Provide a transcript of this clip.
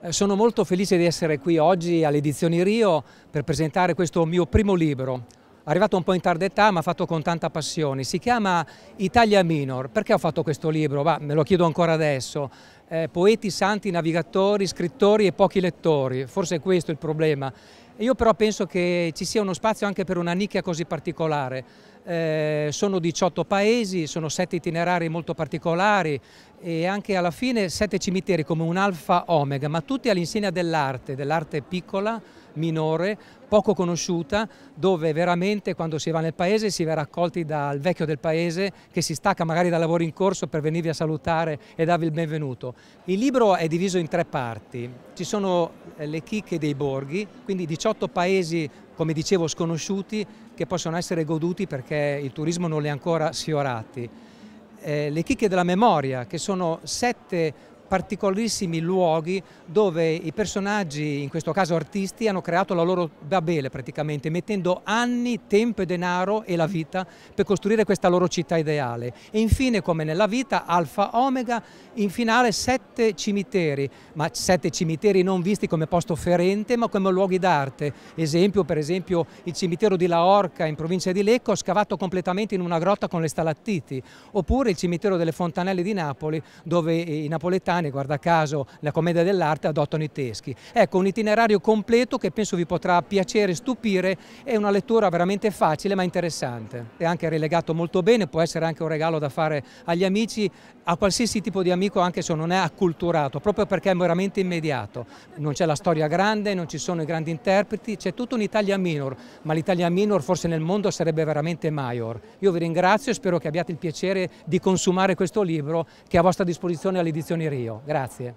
Eh, sono molto felice di essere qui oggi alle edizioni Rio per presentare questo mio primo libro. Arrivato un po' in tarda età ma fatto con tanta passione. Si chiama Italia Minor. Perché ho fatto questo libro? Bah, me lo chiedo ancora adesso eh, poeti, santi, navigatori, scrittori e pochi lettori, forse è questo il problema. Io però penso che ci sia uno spazio anche per una nicchia così particolare. Eh, sono 18 paesi, sono 7 itinerari molto particolari e anche alla fine 7 cimiteri come un alfa omega, ma tutti all'insegna dell'arte, dell'arte piccola, minore, poco conosciuta, dove veramente quando si va nel paese si verrà accolti dal vecchio del paese che si stacca magari dal lavoro in corso per venirvi a salutare e darvi il benvenuto. Il libro è diviso in tre parti, ci sono eh, le chicche dei borghi, quindi 18 paesi come dicevo sconosciuti che possono essere goduti perché il turismo non li ha ancora sfiorati. Eh, le chicche della memoria, che sono sette particolarissimi luoghi dove i personaggi, in questo caso artisti, hanno creato la loro Babele praticamente, mettendo anni, tempo e denaro e la vita per costruire questa loro città ideale. E infine, come nella vita, Alfa Omega, in finale sette cimiteri, ma sette cimiteri non visti come posto ferente, ma come luoghi d'arte. Esempio, per esempio, il cimitero di La Orca in provincia di Lecco, scavato completamente in una grotta con le stalattiti, oppure il cimitero delle Fontanelle di Napoli, dove i napoletani italiane, guarda caso la commedia dell'arte, adottano i teschi. Ecco, un itinerario completo che penso vi potrà piacere, stupire, è una lettura veramente facile ma interessante. È anche relegato molto bene, può essere anche un regalo da fare agli amici, a qualsiasi tipo di amico anche se non è acculturato, proprio perché è veramente immediato. Non c'è la storia grande, non ci sono i grandi interpreti, c'è tutta un'Italia minor, ma l'Italia minor forse nel mondo sarebbe veramente maior. Io vi ringrazio e spero che abbiate il piacere di consumare questo libro che è a vostra disposizione all'edizione Rio grazie.